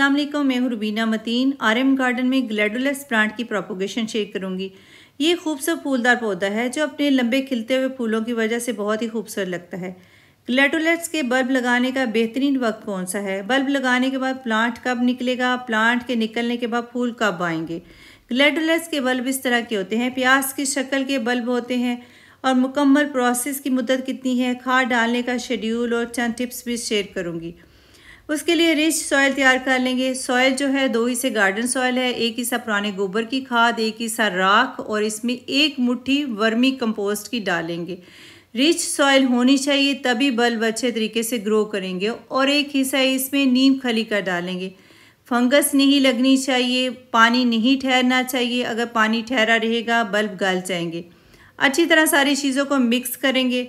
अल्लाम मैं Rubina Mateen R M garden में ग्लैडोलस प्लांट की प्रोपोगेशन शेयर करूँगी ये खूबसूरत फूलदार पौधा है जो अपने लंबे खिलते हुए फूलों की वजह से बहुत ही खूबसूरत लगता है ग्लैडोलट्स के बल्ब लगाने का बेहतरीन वक्त कौन सा है बल्ब लगाने के बाद प्लांट कब निकलेगा प्लांट के निकलने के बाद फूल कब आएंगे ग्लैडोलट्स के बल्ब इस तरह के होते हैं प्याज की शक्ल के बल्ब होते हैं और मुकम्मल प्रोसेस की मुद्दत कितनी है खाद डालने का शेड्यूल और चंद टिप्स भी शेयर करूँगी उसके लिए रिच सॉयल तैयार कर लेंगे सॉयल जो है दो हिस्से गार्डन सॉयल है एक हिस्सा पुराने गोबर की खाद एक हिस्सा राख और इसमें एक मुट्ठी वर्मी कंपोस्ट की डालेंगे रिच सॉयल होनी चाहिए तभी बल्ब अच्छे तरीके से ग्रो करेंगे और एक हिस्सा इसमें नीम खली का डालेंगे फंगस नहीं लगनी चाहिए पानी नहीं ठहरना चाहिए अगर पानी ठहरा रहेगा बल्ब गल जाएंगे अच्छी तरह सारी चीज़ों को मिक्स करेंगे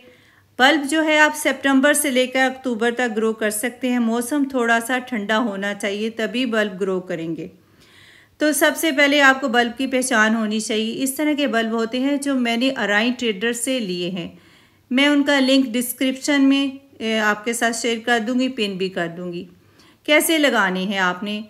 बल्ब जो है आप सितंबर से लेकर अक्टूबर तक ग्रो कर सकते हैं मौसम थोड़ा सा ठंडा होना चाहिए तभी बल्ब ग्रो करेंगे तो सबसे पहले आपको बल्ब की पहचान होनी चाहिए इस तरह के बल्ब होते हैं जो मैंने अराइन ट्रेडर से लिए हैं मैं उनका लिंक डिस्क्रिप्शन में आपके साथ शेयर कर दूंगी पिन भी कर दूंगी कैसे लगाने हैं आपने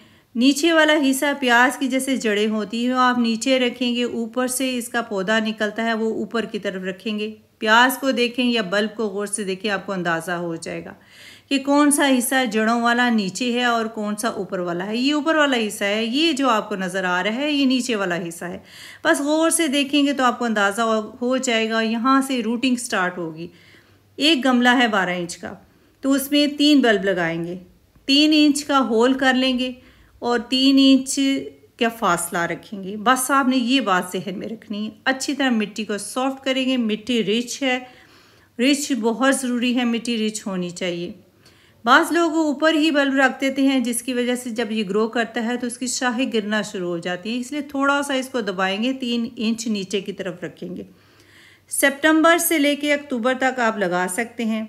नीचे वाला हिस्सा प्याज की जैसे जड़ें होती हैं आप नीचे रखेंगे ऊपर से इसका पौधा निकलता है वो ऊपर की तरफ रखेंगे प्याज को देखें या बल्ब को गौर से देखें आपको अंदाज़ा हो जाएगा कि कौन सा हिस्सा जड़ों वाला नीचे है और कौन सा ऊपर वाला है ये ऊपर वाला हिस्सा है ये जो आपको नज़र आ रहा है ये नीचे वाला हिस्सा है बस गौर से देखेंगे तो आपको अंदाज़ा हो जाएगा यहाँ से रूटिंग स्टार्ट होगी एक गमला है बारह इंच का तो उसमें तीन बल्ब लगाएंगे तीन इंच का होल कर लेंगे और तीन इंच क्या फासला रखेंगे बस आपने ये बात जहन में रखनी है अच्छी तरह मिट्टी को सॉफ्ट करेंगे मिट्टी रिच है रिच बहुत ज़रूरी है मिट्टी रिच होनी चाहिए बाज़ लोग ऊपर ही बल्ब रख देते हैं जिसकी वजह से जब ये ग्रो करता है तो उसकी शाही गिरना शुरू हो जाती है इसलिए थोड़ा सा इसको दबाएंगे तीन इंच नीचे की तरफ रखेंगे सेप्टेम्बर से लेके अक्टूबर तक आप लगा सकते हैं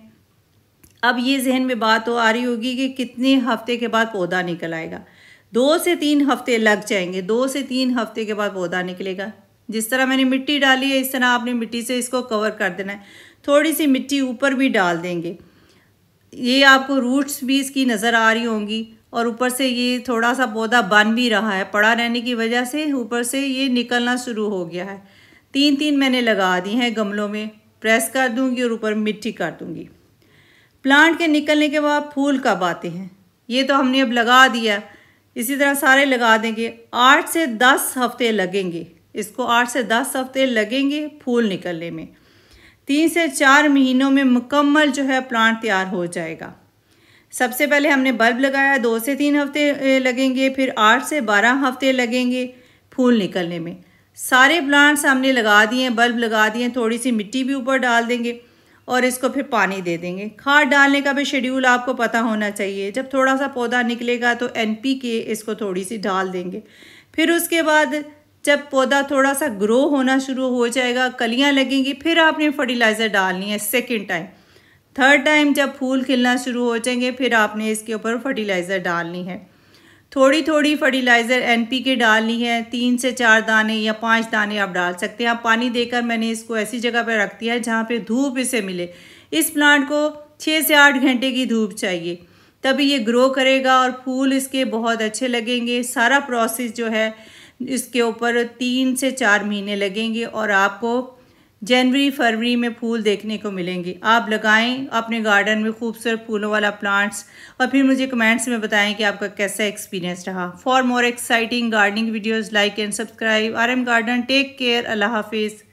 अब ये जहन में बात हो तो आ रही होगी कि कितने हफ्ते के बाद पौधा निकल आएगा दो से तीन हफ्ते लग जाएंगे दो से तीन हफ्ते के बाद पौधा निकलेगा जिस तरह मैंने मिट्टी डाली है इस तरह आपने मिट्टी से इसको कवर कर देना है थोड़ी सी मिट्टी ऊपर भी डाल देंगे ये आपको रूट्स भी इसकी नज़र आ रही होंगी और ऊपर से ये थोड़ा सा पौधा बन भी रहा है पड़ा रहने की वजह से ऊपर से ये निकलना शुरू हो गया है तीन तीन मैंने लगा दी हैं गमलों में प्रेस कर दूंगी और ऊपर मिट्टी कर दूंगी प्लांट के निकलने के बाद फूल कब आते हैं ये तो हमने अब लगा दिया इसी तरह सारे लगा देंगे आठ से दस हफ्ते लगेंगे इसको आठ से दस हफ्ते लगेंगे फूल निकलने में तीन से चार महीनों में मुकम्मल जो है प्लांट तैयार हो जाएगा सबसे पहले हमने बल्ब लगाया दो से तीन हफ्ते लगेंगे फिर आठ से बारह हफ्ते लगेंगे फूल निकलने में सारे प्लांट्स हमने लगा दिए बल्ब लगा दिए थोड़ी सी मिट्टी भी ऊपर डाल देंगे और इसको फिर पानी दे देंगे खाद डालने का भी शेड्यूल आपको पता होना चाहिए जब थोड़ा सा पौधा निकलेगा तो एन के इसको थोड़ी सी डाल देंगे फिर उसके बाद जब पौधा थोड़ा सा ग्रो होना शुरू हो जाएगा कलियाँ लगेंगी फिर आपने फर्टिलाइज़र डालनी है सेकेंड टाइम थर्ड टाइम जब फूल खिलना शुरू हो जाएंगे फिर आपने इसके ऊपर फर्टिलाइज़र डालनी है थोड़ी थोड़ी फर्टिलाइज़र एन पी के डालनी है तीन से चार दाने या पांच दाने आप डाल सकते हैं आप पानी देकर मैंने इसको ऐसी जगह पर रख दिया है जहाँ पर धूप इसे मिले इस प्लांट को छः से आठ घंटे की धूप चाहिए तभी ये ग्रो करेगा और फूल इसके बहुत अच्छे लगेंगे सारा प्रोसेस जो है इसके ऊपर तीन से चार महीने लगेंगे और आपको जनवरी फरवरी में फूल देखने को मिलेंगे आप लगाएं अपने गार्डन में खूबसूरत फूलों वाला प्लांट्स और फिर मुझे कमेंट्स में बताएं कि आपका कैसा एक्सपीरियंस रहा for more exciting gardening videos like and subscribe R M garden take care अल्लाह हाफिज़